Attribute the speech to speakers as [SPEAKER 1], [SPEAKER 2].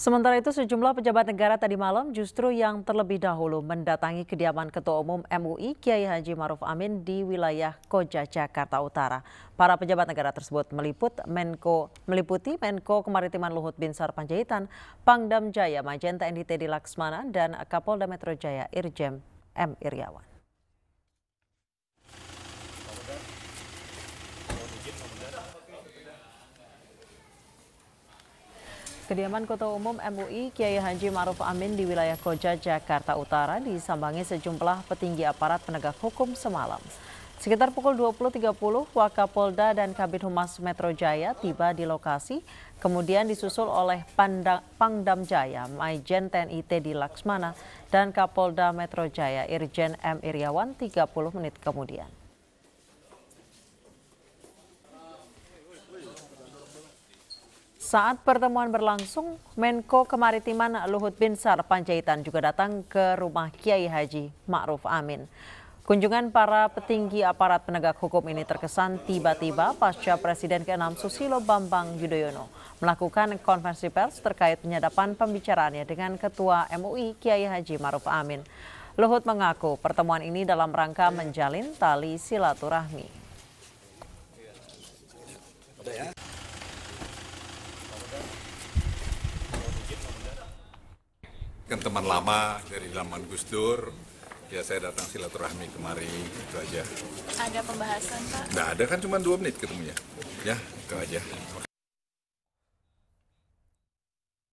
[SPEAKER 1] Sementara itu sejumlah pejabat negara tadi malam justru yang terlebih dahulu mendatangi kediaman Ketua Umum MUI Kiai Haji Maruf Amin di wilayah Koja Jakarta Utara. Para pejabat negara tersebut meliput Menko meliputi Menko Kemaritiman Luhut Binsar Panjaitan, Pangdam Jaya Majen TNI Teddy Laksmana dan Kapolda Metro Jaya Irjem M Iryawan. Kediaman Ketua Umum MUI Kiai Haji Maruf Amin di wilayah Koja, Jakarta Utara disambangi sejumlah petinggi aparat penegak hukum semalam. Sekitar pukul 20.30, Wakapolda dan Kabit Humas Metro Jaya tiba di lokasi, kemudian disusul oleh Pandang, Pangdam Jaya, Maijen TNI Teddy Laksmana, dan Kapolda Metro Jaya, Irjen M. Iriawan 30 menit kemudian. Saat pertemuan berlangsung, Menko Kemaritiman Luhut Binsar Panjaitan juga datang ke rumah Kiai Haji Ma'ruf Amin. Kunjungan para petinggi aparat penegak hukum ini terkesan tiba-tiba pasca Presiden ke-6 Susilo Bambang Yudhoyono melakukan konversi pers terkait penyadapan pembicaraannya dengan Ketua MUI Kiai Haji Ma'ruf Amin. Luhut mengaku pertemuan ini dalam rangka menjalin tali silaturahmi. kan teman lama dari zaman Gus Dur, ya saya datang silaturahmi kemari itu aja. Ada pembahasan Pak? Nggak ada kan cuma dua menit ketemunya, ya itu aja.